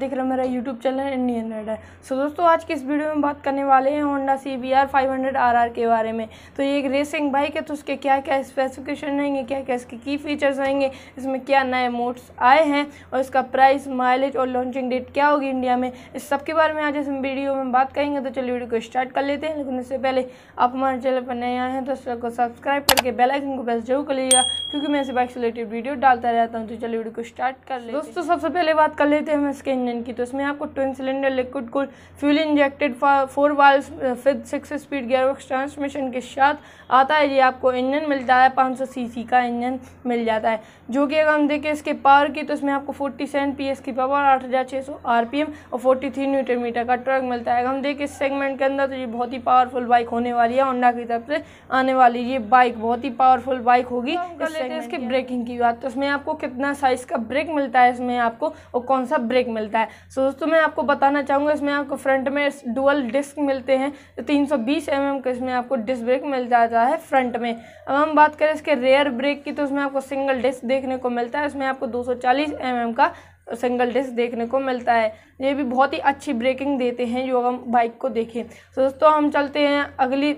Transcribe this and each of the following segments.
देख रहे हो मेरा यूट्यूब चैनल इंडियन रेड है सो दोस्तों आज की इस वीडियो में बात करने वाले हैं Honda C B R five hundred R R के बारे में तो ये एक रेसिंग बाइक है तो उसके क्या क्या स्पेसिफिकेशन रहेंगे क्या क्या इसके की फीचर्स रहेंगे इसमें क्या नए मोड्स आए हैं और इसका प्राइस माइलेज और लॉन्चिंग डेट क्या होगी इंडिया में इस सब के बारे में आज इस वीडियो में बात करेंगे तो चलिए वीडियो को स्टार्ट कर लेते हैं लेकिन उससे पहले आप हमारे चैनल पर नए आए हैं तो चैनल को सब्सक्राइब करके बेलाइकन को प्रेस जरूर कर लीजिएगा क्योंकि मैं इसे बाइक से रिलेटेड वीडियो डालता रहता हूँ तो चलिए वीडियो को स्टार्ट कर ले दोस्तों सबसे पहले बात कर लेते हैं हम इसके इंजन की तो इसमें आपको twin cylinder liquid cool fuel injected four valves fifth six speed gearbox transmission के साथ आता है ये आपको इंजन मिलता है पाँच सौ सीसी का इंजन मिल जाता है जो कि अगर हम देखें इसके पावर की तो इसमें आपको फोर्टी सेवन पी एस की पावर आठ हज़ार सौ आर पी एम और फोर्टी थ्री न्यूटर मीटर का ट्रक मिलता है अगर हम देखें इस सेगमेंट के अंदर तो ये बहुत ही पावरफुल बाइक होने वाली है होंडा की तरफ से आने वाली ये बाइक बहुत ही पावरफुल बाइक होगी तो इसके ब्रेकिंग की बात तो इसमें आपको कितना साइज़ का ब्रेक मिलता है इसमें आपको और कौन सा ब्रेक मिलता है है सो दोस्तों मैं आपको बताना चाहूँगा इसमें आपको फ्रंट में डुअल डिस्क मिलते हैं तो तीन सौ बीस एम mm एम का इसमें आपको डिस्क ब्रेक मिल जाता है फ्रंट में अब हम बात करें इसके रेयर ब्रेक की तो उसमें आपको सिंगल डिस्क देखने को मिलता है इसमें आपको दो सौ चालीस एम mm एम का सिंगल डिस्क देखने को मिलता है ये भी बहुत ही अच्छी ब्रेकिंग देते हैं जो हम बाइक को देखें तो दोस्तों हम चलते हैं अगली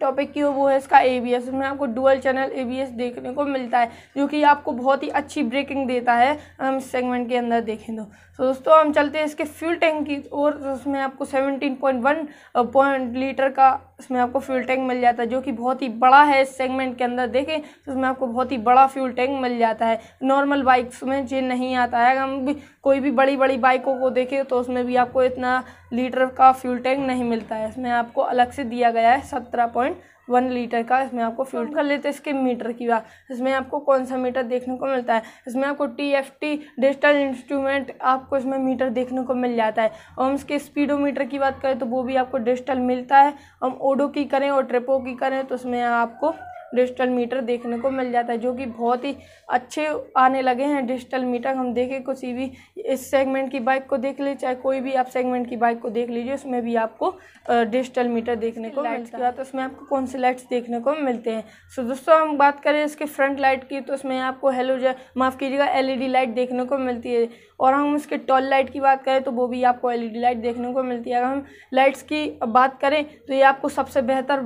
टॉपिक की वो है इसका ए बी एस इसमें आपको dual channel A B S देखने को मिलता है जो कि आपको बहुत ही अच्छी ब्रेकिंग देता है हम इस सेगमेंट के अंदर देखें तो सो तो दोस्तों हम चलते हैं इसके फ्यूल टैंक की और तो उसमें आपको seventeen point one point litre का उसमें आपको फ्यूल टैंक मिल जाता है जो कि बहुत ही बड़ा है इस सेगमेंट के अंदर देखें तो उसमें आपको बहुत ही बड़ा फ्यूल टैंक मिल जाता है नॉर्मल बाइक्स में जिन नहीं आता है हम भी कोई भी बड़ी बड़ी बाइकों को देखें तो उसमें भी आपको इतना लीटर का फ्यूल टैंक नहीं मिलता है इसमें आपको अलग से दिया गया है सत्रह पॉइंट वन लीटर का इसमें आपको फ्यूल हाँ। कर लेते हैं इसके मीटर की बात इसमें आपको कौन सा मीटर देखने को मिलता है इसमें आपको T F T digital instrument आपको इसमें मीटर देखने को मिल जाता है और इसके स्पीडोमीटर की बात करें तो वो भी आपको डिजिटल मिलता है हम ओडो की करें और ट्रिपो की करें तो उसमें आपको डिजिटल मीटर देखने को मिल जाता है जो कि बहुत ही अच्छे आने लगे हैं डिजिटल मीटर हम देखें किसी भी इस सेगमेंट की बाइक को देख ले चाहे कोई भी आप सेगमेंट की बाइक को देख लीजिए उसमें भी आपको डिजिटल मीटर देखने को मिलता है तो उसमें आपको कौन से लाइट्स देखने को मिलते हैं सो दोस्तों हम बात करें इसके फ्रंट लाइट की तो उसमें आपको हेलो माफ़ कीजिएगा एल लाइट देखने को मिलती है और हम उसके टॉल लाइट की बात करें तो वो भी आपको एल लाइट देखने को मिलती है अगर हम लाइट्स की बात करें तो ये आपको सबसे बेहतर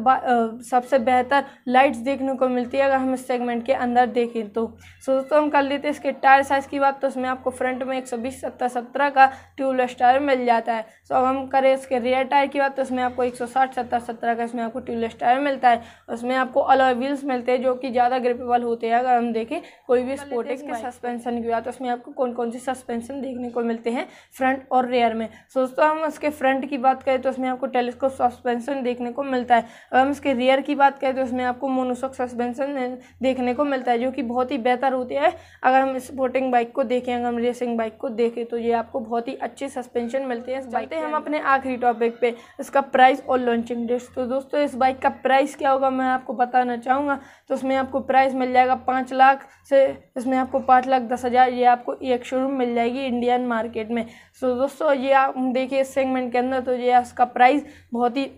सबसे बेहतर लाइट्स देखने को मिलती है अगर हम इस सेगमेंट के अंदर देखें तो सो so, दोस्तों हम कर लेते हैं इसके टायर साइज़ की बात तो इसमें आपको फ्रंट में एक सौ बीस सत्तर सत्रह का ट्यूबलेस टायर मिल जाता है सो so, अब हम करें इसके रियर टायर की बात तो इसमें आपको एक सौ साठ का इसमें आपको ट्यूबलेस टायर मिलता है उसमें आपको अलॉय व्हील्स मिलते हैं जो कि ज़्यादा ग्रिपेबल होते हैं अगर हम देखें कोई भी स्पोर्टिक्स के सस्पेंशन की बात तो उसमें आपको कौन कौन सी सस्पेंशन देखने को मिलते हैं फ्रंट और रेयर में सो दोस्तों हम इसके फ्रंट की बात करें तो उसमें आपको टेलीस्कोप सस्पेंशन देखने को मिलता है अब हम इसके रेयर की बात करें तो उसमें आपको मोनो क्रॉसवर्क सस्पेंशन देखने को मिलता है जो कि बहुत ही बेहतर होती है अगर हम स्पोर्टिंग बाइक को देखें अगर हम रेसिंग बाइक को देखें तो ये आपको बहुत ही अच्छे सस्पेंशन मिलते हैं इस बाइक पे हम अपने आखिरी टॉपिक पे इसका प्राइस और लॉन्चिंग डेट्स तो दोस्तों इस बाइक का प्राइस क्या होगा मैं आपको बताना चाहूँगा तो उसमें आपको प्राइस मिल जाएगा पाँच लाख से इसमें आपको पाँच लाख दस हज़ार ये आपको एक शोरूम मिल जाएगी इंडियन मार्केट में सो दोस्तों ये आप देखिए इस सेगमेंट के अंदर तो ये इसका प्राइस बहुत ही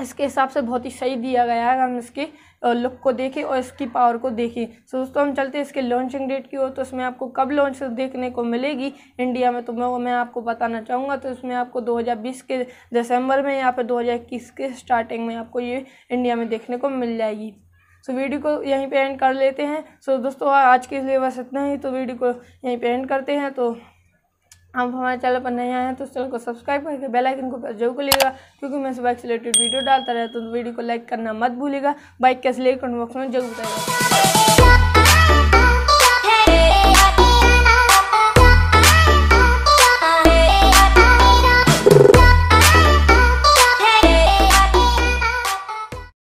इसके हिसाब से बहुत ही सही दिया गया है हम इसके लुक को देखें और इसकी पावर को देखें सो दोस्तों हम चलते हैं इसके लॉन्चिंग डेट की ओर तो इसमें आपको कब लॉन्च देखने को मिलेगी इंडिया में तो मैं मैं आपको बताना चाहूँगा तो इसमें आपको 2020 के दिसंबर में या फिर 2021 के स्टार्टिंग में आपको ये इंडिया में देखने को मिल जाएगी सो so, वीडियो को यहीं पर एंड कर लेते हैं सो so, दोस्तों आज के लिए बस इतना ही तो वीडियो को यहीं पर एंड करते हैं तो आप हमारे चैनल पर नए आए हैं तो उस चैनल को सब्सक्राइब करके बेल आइकन को जरूर करिएगा क्योंकि मैं सुबह से रिलेटेड वीडियो डालता रहता तो वीडियो को लाइक करना मत भूलिएगा बाइक कैसे लेकर बॉक्स में जरूर बताएगा